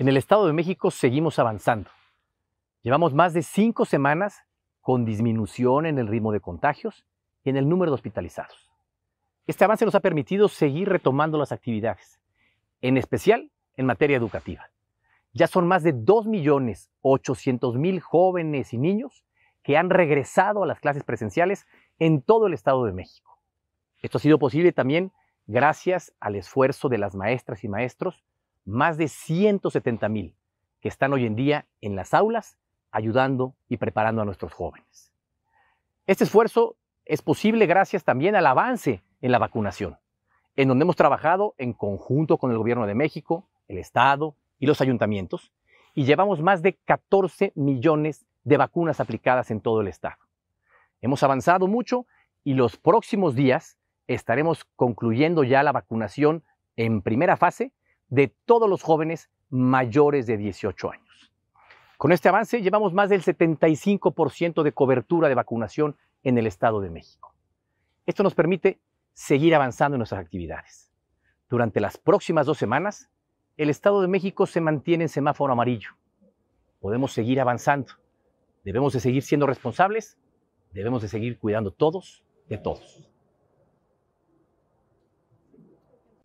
En el Estado de México seguimos avanzando. Llevamos más de cinco semanas con disminución en el ritmo de contagios y en el número de hospitalizados. Este avance nos ha permitido seguir retomando las actividades, en especial en materia educativa. Ya son más de 2.800.000 jóvenes y niños que han regresado a las clases presenciales en todo el Estado de México. Esto ha sido posible también gracias al esfuerzo de las maestras y maestros más de 170 mil que están hoy en día en las aulas ayudando y preparando a nuestros jóvenes. Este esfuerzo es posible gracias también al avance en la vacunación, en donde hemos trabajado en conjunto con el Gobierno de México, el Estado y los ayuntamientos, y llevamos más de 14 millones de vacunas aplicadas en todo el Estado. Hemos avanzado mucho y los próximos días estaremos concluyendo ya la vacunación en primera fase de todos los jóvenes mayores de 18 años. Con este avance llevamos más del 75% de cobertura de vacunación en el Estado de México. Esto nos permite seguir avanzando en nuestras actividades. Durante las próximas dos semanas, el Estado de México se mantiene en semáforo amarillo. Podemos seguir avanzando. Debemos de seguir siendo responsables, debemos de seguir cuidando todos de todos.